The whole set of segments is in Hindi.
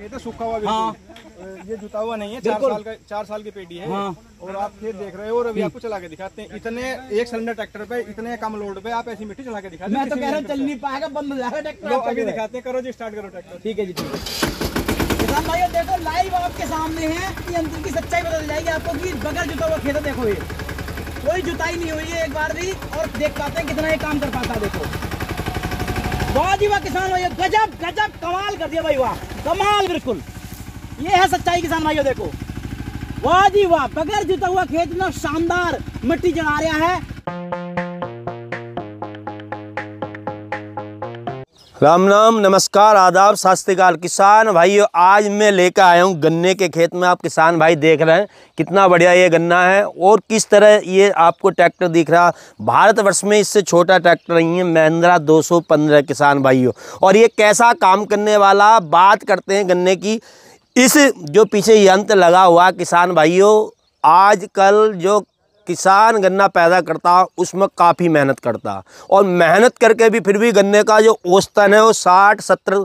ये तो सूखा हुआ हाँ ये जुता हुआ नहीं है चार साल का चार साल की पेटी है हाँ। और आप खेत देख रहे हो और अभी हम्म। आपको चला के दिखाते हैं इतने एक सिलेंडर ट्रैक्टर पे इतने कम लोड पे आप ऐसी मिट्टी चला के दिखाते मैं तो कह रहा चल नहीं पाएगा बंद हो जाएगा दिखाते हैं करो जी स्टार्ट करो ट्रैक्टर ठीक है जी ठीक है किसान भाई देखो लाइव आपके सामने है अंतर की सच्चाई बदल जाएगी आपको की बगैर जुता हुआ खेत देखो ये कोई जुताई नहीं हुई है एक बार भी और देख पाते हैं कितना ये काम कर पाता देखो बहुत ही वाह किसान भाई गजब गजब कमाल कर दिया भाई वाह कमाल बिल्कुल ये है सच्चाई किसान भाइयों देखो वाह जी वाह बगैर जुता हुआ खेत इतना शानदार मिट्टी चढ़ा रहा है राम नाम नमस्कार आदाब शास्त्रकाल किसान भाइयों आज मैं लेकर आया हूँ गन्ने के खेत में आप किसान भाई देख रहे हैं कितना बढ़िया ये गन्ना है और किस तरह ये आपको ट्रैक्टर दिख रहा भारतवर्ष में इससे छोटा ट्रैक्टर नहीं है महिंद्रा 215 किसान भाइयों और ये कैसा काम करने वाला बात करते हैं गन्ने की इस जो पीछे यंत्र लगा हुआ किसान भाइयों कल जो किसान गन्ना पैदा करता उसमें काफ़ी मेहनत करता और मेहनत करके भी फिर भी गन्ने का जो औसतन है वो साठ सत्तर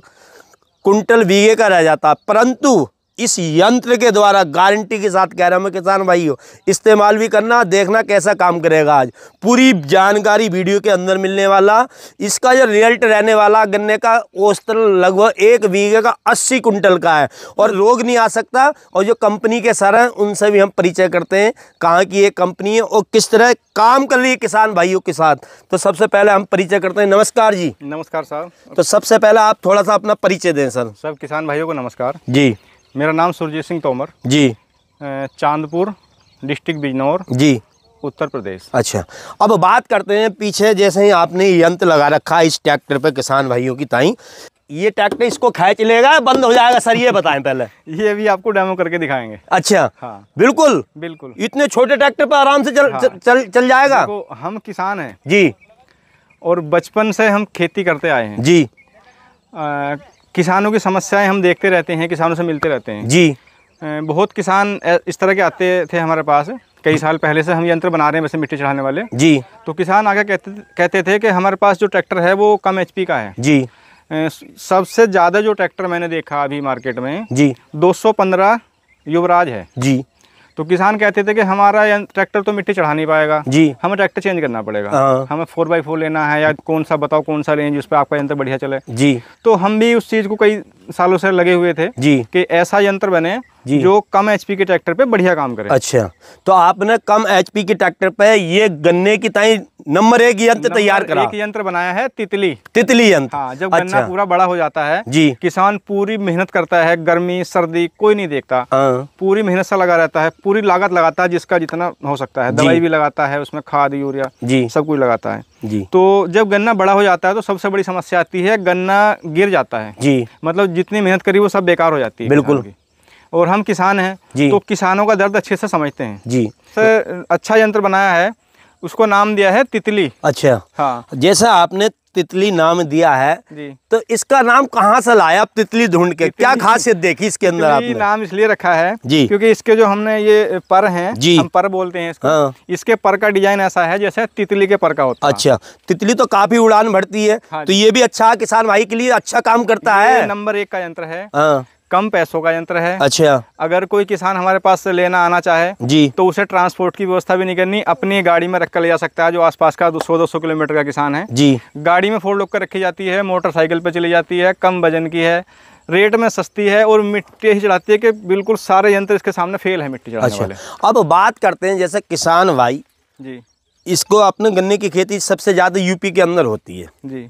कुंटल बीघे का रह जाता परंतु इस यंत्र के द्वारा गारंटी के साथ कह रहा मैं किसान भाई इस्तेमाल भी करना देखना कैसा काम करेगा आज पूरी जानकारी वीडियो के अंदर मिलने वाला इसका जो रिजल्ट रहने वाला गन्ने का औसतन लगभग एक बीघे का अस्सी कुंटल का है और रोग नहीं आ सकता और जो कंपनी के सर हैं उनसे भी हम परिचय करते हैं कहाँ की ये कंपनी है और किस तरह काम कर रही है किसान भाइयों के साथ तो सबसे पहले हम परिचय करते हैं नमस्कार जी नमस्कार साहब तो सबसे पहले आप थोड़ा सा अपना परिचय दें सर सब किसान भाइयों को नमस्कार जी मेरा नाम सुरजीत सिंह तोमर जी चांदपुर डिस्ट्रिक्ट बिजनौर जी उत्तर प्रदेश अच्छा अब बात करते हैं पीछे जैसे ही आपने यंत्र लगा रखा है इस ट्रैक्टर पर किसान भाइयों की ताई ये ट्रैक्टर इसको खींच लेगा बंद हो जाएगा सर ये बताएं पहले ये भी आपको डेमो करके दिखाएंगे अच्छा हाँ बिल्कुल बिल्कुल इतने छोटे ट्रैक्टर पर आराम से चल हाँ। चल चल जाएगा हम किसान हैं जी और बचपन से हम खेती करते आए हैं जी आ, किसानों की समस्याएं हम देखते रहते हैं किसानों से मिलते रहते हैं जी बहुत किसान इस तरह के आते थे हमारे पास कई साल पहले से हम यंत्र बना रहे हैं वैसे मिट्टी चढ़ाने वाले जी तो किसान आगे कहते कहते थे कि हमारे पास जो ट्रैक्टर है वो कम एच का है जी सबसे ज़्यादा जो ट्रैक्टर मैंने देखा अभी मार्केट में जी दो युवराज है जी तो किसान कहते थे कि हमारा ट्रैक्टर तो मिट्टी चढ़ा नहीं पाएगा जी हमें ट्रैक्टर चेंज करना पड़ेगा हाँ। हमें फोर बाई फोर लेना है या कौन सा बताओ कौन सा रेंज उस पर आपका यंत्र बढ़िया चले जी तो हम भी उस चीज़ को कई सालों से लगे हुए थे जी कि ऐसा यंत्र बने जो कम एचपी के ट्रैक्टर पे बढ़िया काम करे अच्छा तो आपने कम एचपी के ट्रैक्टर पे ये गन्ने की ताई नंबर एक यंत्र तैयार करा एक यंत्र बनाया है तितली तितली यंत्र हाँ, जब अच्छा। गन्ना पूरा बड़ा हो जाता है जी किसान पूरी मेहनत करता है गर्मी सर्दी कोई नहीं देखता हाँ। पूरी मेहनत से लगा रहता है पूरी लागत लगाता है जिसका जितना हो सकता है दवाई भी लगाता है उसमें खाद यूरिया जी सब कुछ लगाता है जी तो जब गन्ना बड़ा हो जाता है तो सबसे बड़ी समस्या आती है गन्ना गिर जाता है जी मतलब जितनी मेहनत करी वो सब बेकार हो जाती है बिल्कुल और हम किसान हैं तो किसानों का दर्द अच्छे से समझते हैं जी सर अच्छा यंत्र बनाया है उसको नाम दिया है तितली अच्छा हाँ जैसा आपने तितली नाम दिया है जी तो इसका नाम कहाँ से लाया आप तितली ढूंढ के क्या खासियत देखी इसके अंदर आपने नाम इसलिए रखा है जी क्योंकि इसके जो हमने ये पर हैं जी हम पर बोलते हैं इसको हाँ। इसके पर का डिजाइन ऐसा है जैसे तितली के पर का होता है अच्छा तितली तो काफी उड़ान भरती है हाँ तो ये भी अच्छा किसान भाई के लिए अच्छा काम करता है नंबर एक का यंत्र है हाँ। कम पैसों का यंत्र है अच्छा अगर कोई किसान हमारे पास से लेना आना चाहे जी तो उसे ट्रांसपोर्ट की व्यवस्था भी नहीं करनी अपनी गाड़ी में रखकर ले जा सकता है जो आसपास का सौ दो सौ किलोमीटर का किसान है जी गाड़ी में फोर लोग कर रखी जाती है मोटरसाइकिल पे चली जाती है कम वजन की है रेट में सस्ती है और मिट्टी ही चढ़ाती है कि बिल्कुल सारे यंत्र इसके सामने फेल है मिट्टी चढ़ाने अच्छा। वाले अब बात करते हैं जैसे किसान भाई जी इसको अपने गन्ने की खेती सबसे ज़्यादा यूपी के अंदर होती है जी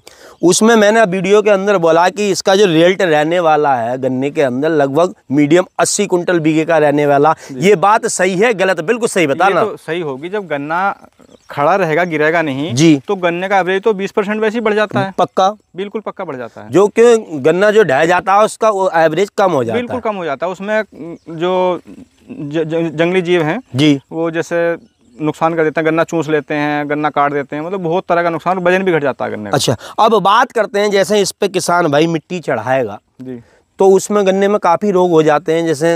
उसमें मैंने वीडियो के अंदर बोला कि इसका जो रेट रहने वाला है गन्ने के अंदर लगभग मीडियम अस्सी कुंटल बीघे का रहने वाला ये बात सही है गलत बिल्कुल सही ना तो सही होगी जब गन्ना खड़ा रहेगा गिरेगा नहीं जी तो गन्ने का एवरेज तो बीस परसेंट वैसे ही बढ़ जाता है पक्का बिल्कुल पक्का बढ़ जाता है जो कि गन्ना जो ढह जाता है उसका एवरेज कम हो जाता है बिल्कुल कम हो जाता है उसमें जो जंगली जीव है जी वो जैसे नुकसान कर देते हैं गन्ना चूस लेते हैं गन्ना काट देते हैं मतलब बहुत तरह का नुकसान वजन भी घट जाता है गन्ने अच्छा अब बात करते हैं जैसे इस पर किसान भाई मिट्टी चढ़ाएगा जी तो उसमें गन्ने में काफ़ी रोग हो जाते हैं जैसे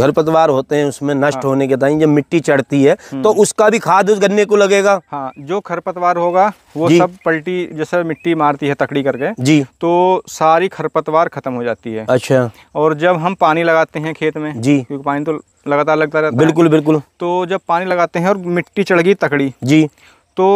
पतवार होते हैं उसमें नष्ट हाँ। होने के टाइम जब मिट्टी चढ़ती है तो हम्म। उसका भी खाद उस गन्ने को लगेगा हाँ जो खरपतवार होगा वो सब पलटी जैसे मिट्टी मारती है तकड़ी करके जी तो सारी खरपतवार खत्म हो जाती है अच्छा और जब हम पानी लगाते हैं खेत में जी क्योंकि पानी तो लगातार लगता रहता बिल्कुल बिल्कुल तो जब पानी लगाते हैं और मिट्टी चढ़ गई तकड़ी जी तो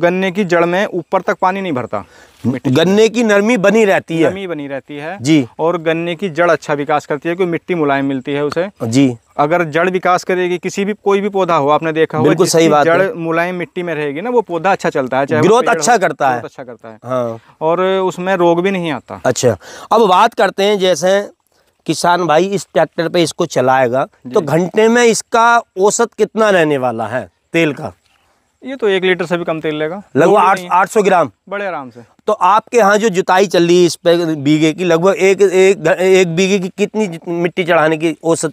गन्ने की जड़ में ऊपर तक पानी नहीं भरता गन्ने की नरमी बनी रहती है नरमी बनी रहती है जी और गन्ने की जड़ अच्छा विकास करती है क्योंकि मिट्टी मुलायम मिलती है उसे जी अगर जड़ विकास करेगी किसी भी कोई भी पौधा हो आपने देखा हो बिल्कुल सही बात जड़ मुलायम मिट्टी में रहेगी ना वो पौधा अच्छा चलता है ग्रोथ अच्छा करता है अच्छा करता है हाँ। और उसमें रोग भी नहीं आता अच्छा अब बात करते हैं जैसे किसान भाई इस ट्रैक्टर पे इसको चलाएगा तो घंटे में इसका औसत कितना रहने वाला है तेल का ये तो एक लीटर से भी कम तेल लेगा लगभग आठ सौ ग्राम बड़े आराम से तो आपके यहाँ जो जुताई चल रही है इस पे बीघे की लगभग एक एक एक बीघे की कितनी मिट्टी चढ़ाने की औसत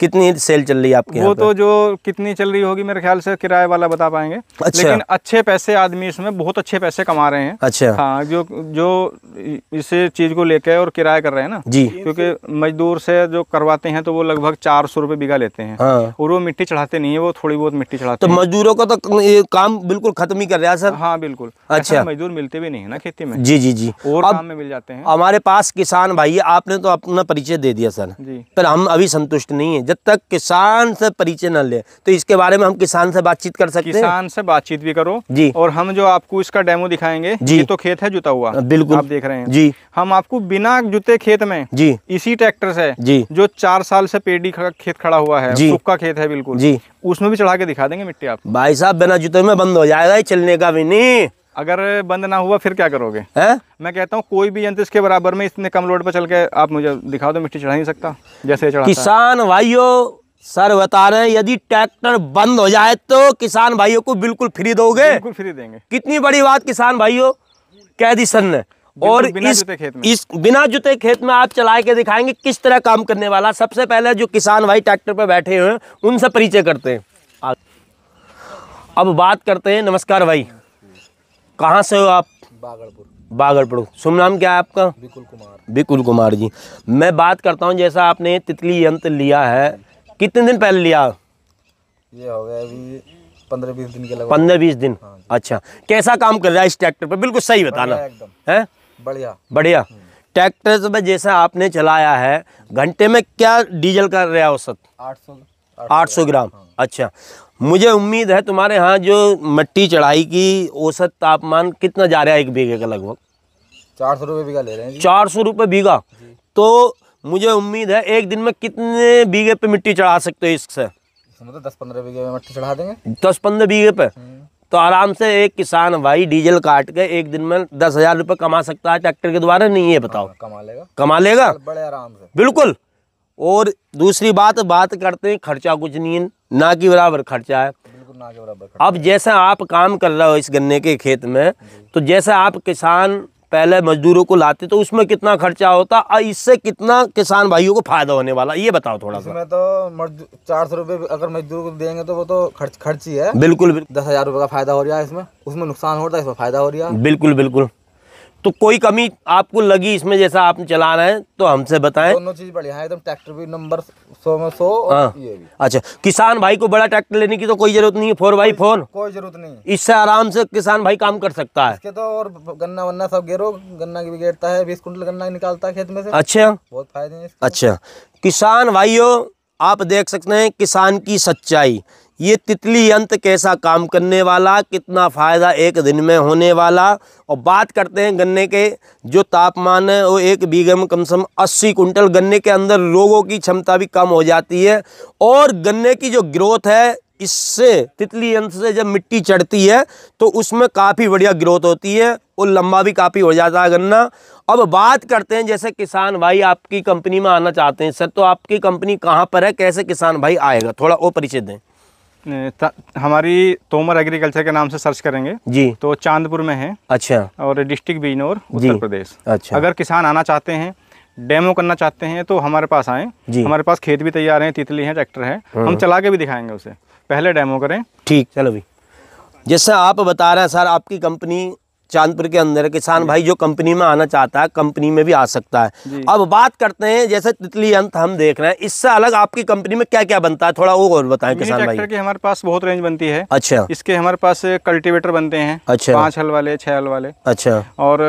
कितनी सेल चल रही है आपकी वो तो जो कितनी चल रही होगी मेरे ख्याल से किराए वाला बता पाएंगे अच्छा। लेकिन अच्छे पैसे आदमी इसमें बहुत अच्छे पैसे कमा रहे हैं अच्छा हाँ जो जो इस चीज को लेके और किराया कर रहे हैं ना जी क्योंकि मजदूर से जो करवाते हैं तो वो लगभग चार सौ रूपये बीघा लेते हैं हाँ। और वो मिट्टी चढ़ाते नहीं है वो थोड़ी बहुत मिट्टी चढ़ाते तो मजदूरों का तो काम बिल्कुल खत्म ही कर रहा है सर हाँ बिल्कुल अच्छा मजदूर मिलते भी नहीं है ना खेती में जी जी जी और काम में मिल जाते हैं हमारे पास किसान भाई आपने तो अपना परिचय दे दिया सर जी पर हम अभी संतुष्ट नहीं है जब तक किसान से परिचय न ले तो इसके बारे में हम किसान से बातचीत कर सकते हैं किसान से बातचीत भी करो जी और हम जो आपको इसका डेमो दिखाएंगे जी तो खेत है जुता हुआ हाँ, बिल्कुल आप देख रहे हैं जी हम आपको बिना जुते खेत में जी इसी ट्रैक्टर से जी जो चार साल से पेडी खेत खड़ा हुआ है सूखा खेत है बिल्कुल जी उसमें भी चढ़ा के दिखा देंगे मिट्टी आप भाई साहब बिना जुते में बंद हो जाएगा चलने का भी नहीं अगर बंद ना हुआ फिर क्या करोगे है? मैं कहता हूँ कोई भी यंत्र इसके बराबर में इतने कम लोड पर चल के आप मुझे दिखा दो मिट्टी चढ़ा नहीं सकता जैसे किसान भाइयों सर बता रहे हैं यदि ट्रैक्टर बंद हो जाए तो किसान भाइयों को बिल्कुल फ्री दोगे बिल्कुल फ्री देंगे कितनी बड़ी बात किसान भाइयों कह दी सर ने और बिना इस, जुते खेत में इस बिना जुते खेत में आप चला के दिखाएंगे किस तरह काम करने वाला सबसे पहले जो किसान भाई ट्रैक्टर पर बैठे हुए हैं उनसे परिचय करते हैं अब बात करते हैं नमस्कार भाई कहाँ से हो आप बागड़पुर बागड़पुर शुभ नाम क्या है आपका बिकुल कुमार बिकुल कुमार जी मैं बात करता हूँ जैसा आपने तितली यंत्र लिया है कितने दिन पहले लिया ये हो गया अभी पंद्रह बीस दिन के लगभग पंद्रह बीस दिन हाँ अच्छा कैसा काम कर रहा है इस ट्रैक्टर पर बिल्कुल सही बताना एकदम है बढ़िया बढ़िया हम्म। ट्रैक्टर जैसा आपने चलाया है घंटे में क्या डीजल कर रहा है औसत आठ सौ आठ सौ ग्राम हाँ। अच्छा मुझे उम्मीद है तुम्हारे यहाँ जो मिट्टी चढ़ाई की औसत तापमान कितना जा रहा है एक बीघे का लगभग चार सौ रुपये बीघा ले रहे हैं चार सौ रुपये बीघा तो मुझे उम्मीद है एक दिन में कितने बीघे पे मिट्टी चढ़ा सकते हो इससे मतलब दस पंद्रह बीघे में मिट्टी चढ़ा देंगे दस पंद्रह बीघे पे हम्म। तो आराम से एक किसान भाई डीजल काट के एक दिन में दस हजार रुपये कमा सकता है ट्रैक्टर के द्वारा नहीं है हाँ, बताओ कमा लेगा कमा लेगा बड़े आराम से बिल्कुल और दूसरी बात बात करते हैं खर्चा कुछ नहीं है ना कि बराबर खर्चा है अब जैसा आप काम कर रहे हो इस गन्ने के खेत में तो जैसा आप किसान पहले मजदूरों को लाते तो उसमें कितना खर्चा होता और इससे कितना किसान भाइयों को फायदा होने वाला ये बताओ थोड़ा सा तो चार सौ रुपये अगर मजदूर को देंगे तो वो तो खर्च खर्च ही है बिल्कुल बिल्कुल दस हजार रुपये का फायदा हो रहा है इसमें उसमें नुकसान हो रहा है इसमें फायदा हो रहा है बिल्कुल बिल्कुल तो कोई कमी आपको लगी इसमें जैसा आप चला रहे हैं तो हमसे बताएं दोनों चीज बढ़िया है एकदम ट्रैक्टर भी नंबर सो में सो हाँ अच्छा किसान भाई को बड़ा ट्रैक्टर लेने की तो कोई जरूरत नहीं है फोर बाई फोर कोई जरूरत नहीं है इससे आराम से किसान भाई काम कर सकता है इसके तो और गन्ना वन्ना सब गेरो गन्ना भी गेरता है बीस कुंटल गन्ना निकालता है खेत में से अच्छा बहुत फायदे अच्छा किसान भाइयों आप देख सकते हैं किसान की सच्चाई ये तितली यंत्र कैसा काम करने वाला कितना फ़ायदा एक दिन में होने वाला और बात करते हैं गन्ने के जो तापमान है वो एक बीघे में कम से कम अस्सी कुंटल गन्ने के अंदर रोगों की क्षमता भी कम हो जाती है और गन्ने की जो ग्रोथ है इससे तितली यंत्र से जब मिट्टी चढ़ती है तो उसमें काफ़ी बढ़िया ग्रोथ होती है और लंबा भी काफ़ी हो जाता है गन्ना अब बात करते हैं जैसे किसान भाई आपकी कंपनी में आना चाहते हैं सर तो आपकी कंपनी कहाँ पर है कैसे किसान भाई आएगा थोड़ा वो परिचय दें हमारी तोमर एग्रीकल्चर के नाम से सर्च करेंगे जी तो चांदपुर में है अच्छा और डिस्ट्रिक्ट बिजनौर उत्तर प्रदेश अच्छा अगर किसान आना चाहते हैं डेमो करना चाहते हैं तो हमारे पास आए हमारे पास खेत भी तैयार है तितली है ट्रैक्टर है हम हाँ। चला के भी दिखाएंगे उसे पहले डेमो करें ठीक चलो भाई जैसा आप बता रहे हैं सर आपकी कंपनी चांदपुर के अंदर किसान भाई जो कंपनी में आना चाहता है कंपनी में भी आ सकता है अब बात करते हैं जैसे तितली अंत हम देख रहे हैं इससे अलग आपकी कंपनी में क्या क्या बनता है थोड़ा वो और बताए किसान भाई की हमारे पास बहुत रेंज बनती है अच्छा इसके हमारे पास कल्टीवेटर बनते हैं अच्छा पांच हल वाले छह हल वाले अच्छा और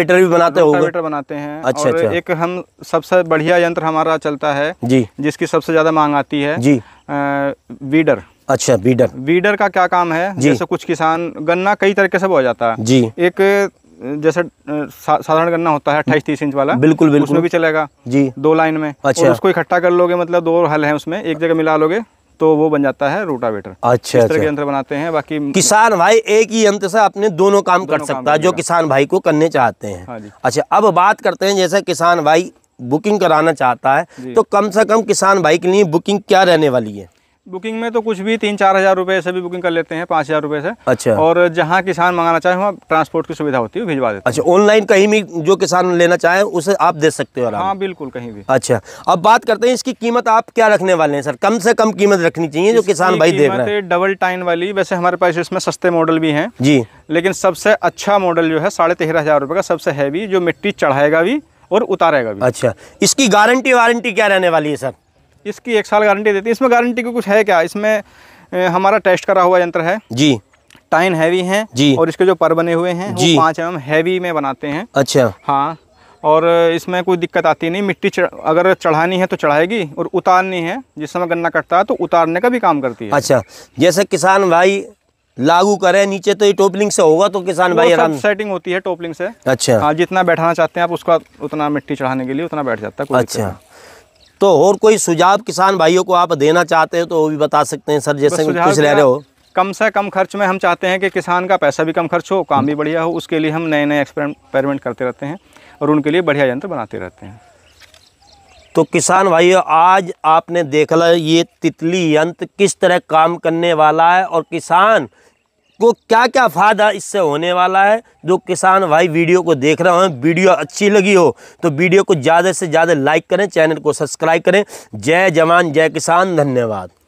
वेटर भी बनाते हो बनाते हैं अच्छा अच्छा एक हम सबसे बढ़िया यंत्र हमारा चलता है जी जिसकी सबसे ज्यादा मांग आती है जी वीडर अच्छा बीडर बीडर का क्या काम है जैसे कुछ किसान गन्ना कई तरीके से बोया जाता है जी एक जैसे साधारण गन्ना होता है अट्ठाईस तीस इंच वाला बिल्कुल बिल्कुल उसमें भी चलेगा जी दो लाइन में अच्छा और उसको इकट्ठा कर लोगे मतलब दो हल है उसमें एक जगह मिला लोगे तो वो बन जाता है रोटावेटर अच्छा इस तरह के अच्छा। यंत्र बनाते हैं बाकी किसान भाई एक ही यंत्र से अपने दोनों काम दोनों कर सकता है जो किसान भाई को करने चाहते हैं हाँ अच्छा अब बात करते हैं जैसे किसान भाई बुकिंग कराना चाहता है तो कम से कम किसान भाई के लिए बुकिंग क्या रहने वाली है बुकिंग में तो कुछ भी तीन चार हज़ार रुपए से भी बुकिंग कर लेते हैं पांच हज़ार रुपए से अच्छा और जहाँ किसान मंगाना चाहे वहाँ ट्रांसपोर्ट की सुविधा होती है भिजवा देते अच्छा ऑनलाइन कहीं भी जो किसान लेना चाहे उसे आप दे सकते हो हाँ बिल्कुल कहीं भी अच्छा अब बात करते हैं इसकी कीमत आप क्या रखने वाले हैं सर कम से कम कीमत रखनी चाहिए जो किसान भाई देख रहे हैं डबल टाइन वाली वैसे हमारे पास इसमें सस्ते मॉडल भी है जी लेकिन सबसे अच्छा मॉडल जो है साढ़े तेरह हज़ार रुपए का सबसे हैवी जो मिट्टी चढ़ाएगा भी और उतारेगा भी अच्छा इसकी गारंटी वारंटी क्या रहने वाली है सर इसकी एक साल गारंटी देती है इसमें गारंटी को कुछ है क्या इसमें हमारा टेस्ट करा हुआ यंत्र है जी टाइन हैवी है जी और इसके जो पर बने हुए हैं जी पाँच एम हैवी में बनाते हैं अच्छा हाँ और इसमें कोई दिक्कत आती नहीं मिट्टी चढ़ अगर चढ़ानी है तो चढ़ाएगी और उतारनी है जिस समय गन्ना कटता है तो उतारने का भी काम करती है अच्छा जैसे किसान भाई लागू करें नीचे तो ये टोपलिंग से होगा तो किसान भाई आराम सेटिंग होती है टोपलिंग से अच्छा हाँ जितना बैठाना चाहते हैं आप उसका उतना मिट्टी चढ़ाने के लिए उतना बैठ जाता है अच्छा तो और कोई सुझाव किसान भाइयों को आप देना चाहते हैं तो वो भी बता सकते हैं सर जैसे कुछ ले रहे हो कम से कम खर्च में हम चाहते हैं कि किसान का पैसा भी कम खर्च हो काम भी बढ़िया हो उसके लिए हम नए नए एक्सपेरिमेंट करते रहते हैं और उनके लिए बढ़िया यंत्र बनाते रहते हैं तो किसान भाइयों आज आपने देख लिया ये तितली यंत्र किस तरह काम करने वाला है और किसान को क्या क्या फ़ायदा इससे होने वाला है जो किसान भाई वीडियो को देख रहे हैं वीडियो अच्छी लगी हो तो वीडियो को ज़्यादा से ज़्यादा लाइक करें चैनल को सब्सक्राइब करें जय जवान जय किसान धन्यवाद